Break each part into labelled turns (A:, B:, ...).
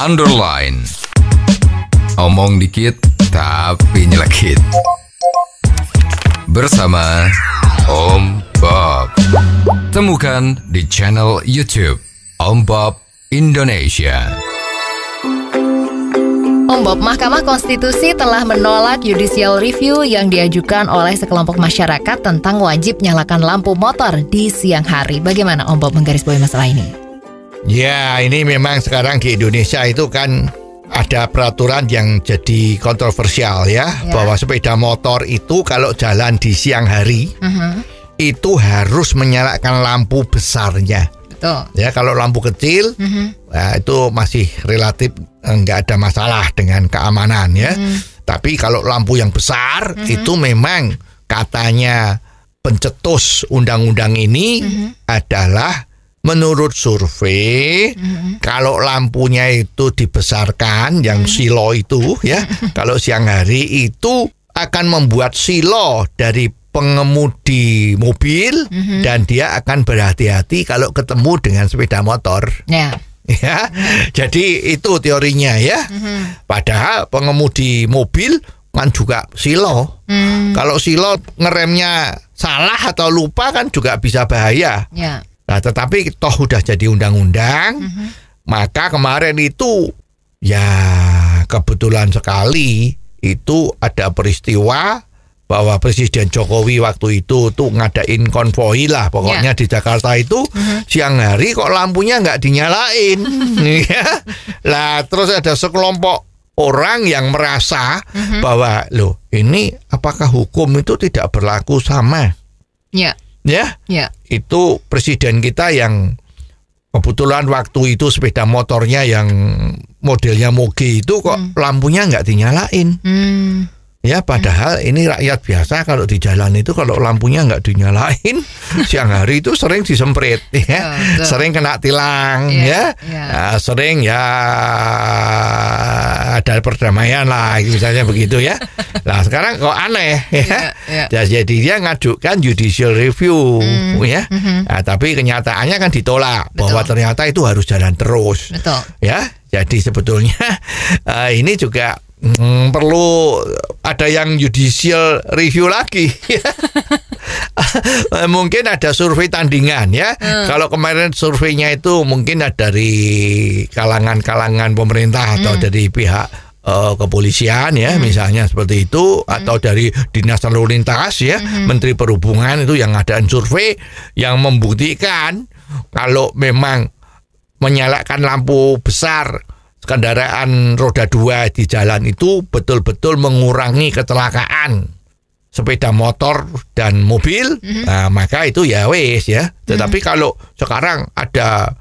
A: underline. Omong dikit tapi nyelekit. Bersama Om Bob. Temukan di channel YouTube Om Bob Indonesia. Om Bob, Mahkamah Konstitusi telah menolak judicial review yang diajukan oleh sekelompok masyarakat tentang wajib nyalakan lampu motor di siang hari. Bagaimana Om Bob menggarisbawahi masalah ini? Ya, ini memang sekarang di Indonesia itu kan ada peraturan yang jadi kontroversial ya, ya. bahwa sepeda motor itu kalau jalan di siang hari uh -huh. itu harus menyalakan lampu besarnya. Betul. Ya, kalau lampu kecil uh -huh. ya, nah, itu masih relatif eh, nggak ada masalah dengan keamanan ya. Uh -huh. Tapi kalau lampu yang besar uh -huh. itu memang katanya pencetus undang-undang ini uh -huh. adalah menurut survei mm-hmm. kalau lampunya itu dibesarkan yang mm-hmm. silo itu ya kalau siang hari itu akan membuat silo dari pengemudi mobil mm-hmm. dan dia akan berhati-hati kalau ketemu dengan sepeda motor. Yeah. Ya. Jadi itu teorinya ya. Mm-hmm. Padahal pengemudi mobil kan juga silo. Mm. Kalau silo ngeremnya salah atau lupa kan juga bisa bahaya. Yeah. Nah, tetapi toh udah jadi undang-undang, mm -hmm. maka kemarin itu ya kebetulan sekali itu ada peristiwa bahwa Presiden Jokowi waktu itu tuh ngadain konvoi lah pokoknya yeah. di Jakarta itu mm -hmm. siang hari kok lampunya nggak dinyalain ya lah terus ada sekelompok orang yang merasa mm -hmm. bahwa loh ini apakah hukum itu tidak berlaku sama ya yeah ya. ya Itu presiden kita yang kebetulan waktu itu sepeda motornya yang modelnya moge itu kok hmm. lampunya nggak dinyalain. Hmm. Ya padahal ini rakyat biasa kalau di jalan itu kalau lampunya nggak dinyalain siang hari itu sering disemprit, ya, oh, sering kena tilang, yeah, ya, yeah. Iya. Nah, sering ya ada perdamaian lah, misalnya begitu ya. Nah sekarang kok aneh, ya, yeah, iya, iya. yeah. jadi dia ngajukan judicial review, mm, ya. Mhm. Nah, tapi kenyataannya kan ditolak Betul. bahwa ternyata itu harus jalan terus, Betul. ya. Jadi sebetulnya uh, ini juga hmm, perlu ada yang judicial review lagi. Eh, mungkin ada survei tandingan ya. Hmm. Kalau kemarin surveinya itu mungkin ada dari kalangan-kalangan pemerintah atau hmm. dari pihak uh, kepolisian ya hmm. misalnya seperti itu hmm. atau dari dinas lalu lintas ya hmm. menteri perhubungan itu yang ada survei yang membuktikan kalau memang menyalakan lampu besar kendaraan roda dua di jalan itu betul-betul mengurangi kecelakaan sepeda motor dan mobil, mm-hmm. nah, maka itu ya wes ya. Tetapi mm-hmm. kalau sekarang ada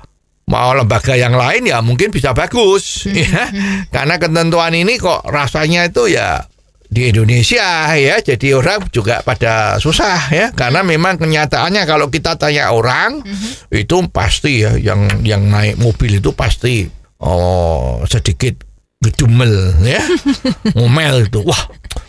A: mau lembaga yang lain ya mungkin bisa bagus, mm-hmm. ya. Karena ketentuan ini kok rasanya itu ya di Indonesia ya, jadi orang juga pada susah ya. Karena memang kenyataannya kalau kita tanya orang mm-hmm. itu pasti ya yang yang naik mobil itu pasti oh sedikit gedumel ya ngomel itu wah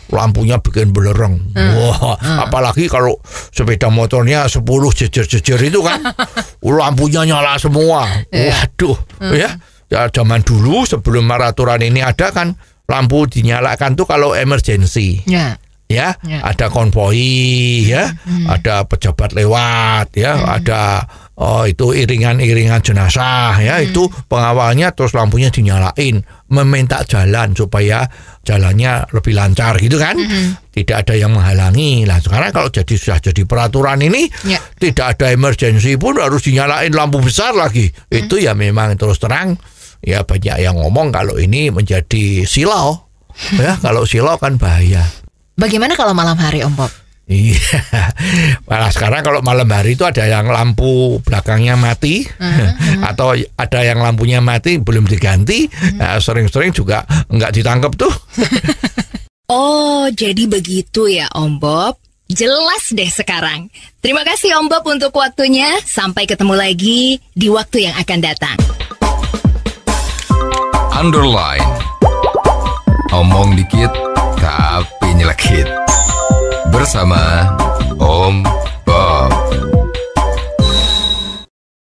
A: lampunya bikin belerang hmm. wah hmm. apalagi kalau sepeda motornya 10 jejer-jejer itu kan lampunya nyala semua yeah. waduh hmm. ya ya zaman dulu sebelum maraturan ini ada kan lampu dinyalakan tuh kalau emergency yeah. Ya, ya, ada konvoi, ya, hmm. ada pejabat lewat, ya, hmm. ada Oh, itu iringan-iringan jenazah ya hmm. itu pengawalnya terus lampunya dinyalain meminta jalan supaya jalannya lebih lancar gitu kan hmm. tidak ada yang menghalangi lah sekarang kalau jadi sudah jadi peraturan ini ya. tidak ada emergensi pun harus dinyalain lampu besar lagi hmm. itu ya memang terus terang ya banyak yang ngomong kalau ini menjadi silau ya kalau silau kan bahaya bagaimana kalau malam hari om Bob Iya. Malah sekarang kalau malam hari itu ada yang lampu belakangnya mati hmm. uh -huh. atau ada yang lampunya mati belum diganti, hmm. nah, sering-sering uh -huh. nah, juga nggak ditangkap tuh. oh, jadi begitu ya Om Bob. Jelas deh sekarang. Terima kasih Om Bob untuk waktunya. Sampai ketemu lagi di waktu yang akan datang. Underline. Omong dikit tapi nyelekit bersama Om